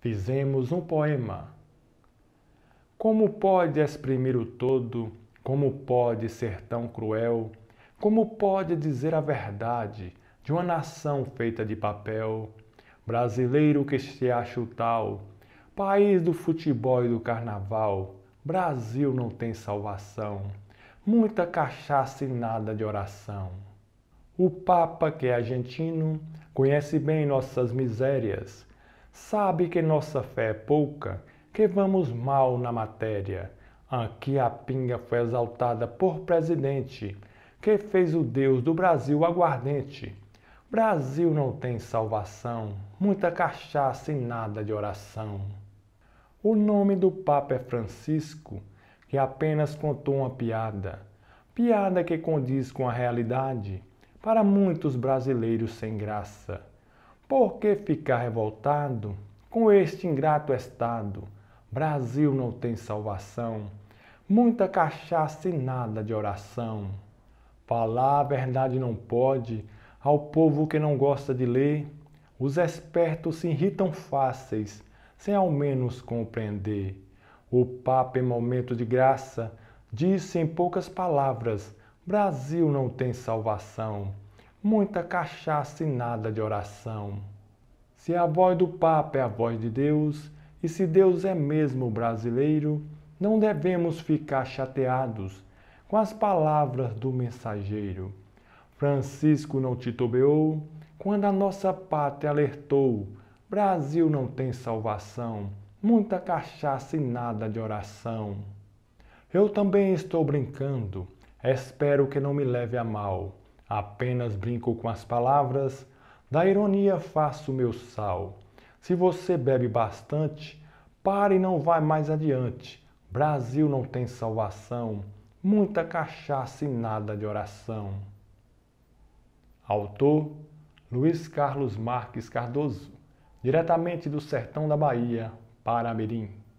fizemos um poema. Como pode exprimir o todo? Como pode ser tão cruel? Como pode dizer a verdade de uma nação feita de papel? Brasileiro que se acha o tal, país do futebol e do carnaval, Brasil não tem salvação, muita cachaça e nada de oração. O Papa, que é argentino, conhece bem nossas misérias Sabe que nossa fé é pouca, que vamos mal na matéria. Aqui a pinga foi exaltada por presidente, que fez o Deus do Brasil aguardente. Brasil não tem salvação, muita cachaça e nada de oração. O nome do Papa é Francisco, que apenas contou uma piada, piada que condiz com a realidade, para muitos brasileiros sem graça. Por que ficar revoltado com este ingrato estado? Brasil não tem salvação, muita cachaça e nada de oração. Falar a verdade não pode ao povo que não gosta de ler. Os espertos se irritam fáceis, sem ao menos compreender. O Papa, em momento de graça, disse em poucas palavras: Brasil não tem salvação muita cachaça e nada de oração. Se a voz do Papa é a voz de Deus, e se Deus é mesmo brasileiro, não devemos ficar chateados com as palavras do mensageiro. Francisco não titubeou quando a nossa pátria alertou: Brasil não tem salvação, muita cachaça e nada de oração. Eu também estou brincando, espero que não me leve a mal. Apenas brinco com as palavras, da ironia faço meu sal. Se você bebe bastante, pare e não vai mais adiante. Brasil não tem salvação, muita cachaça e nada de oração. Autor Luiz Carlos Marques Cardoso, diretamente do sertão da Bahia, para Mirim.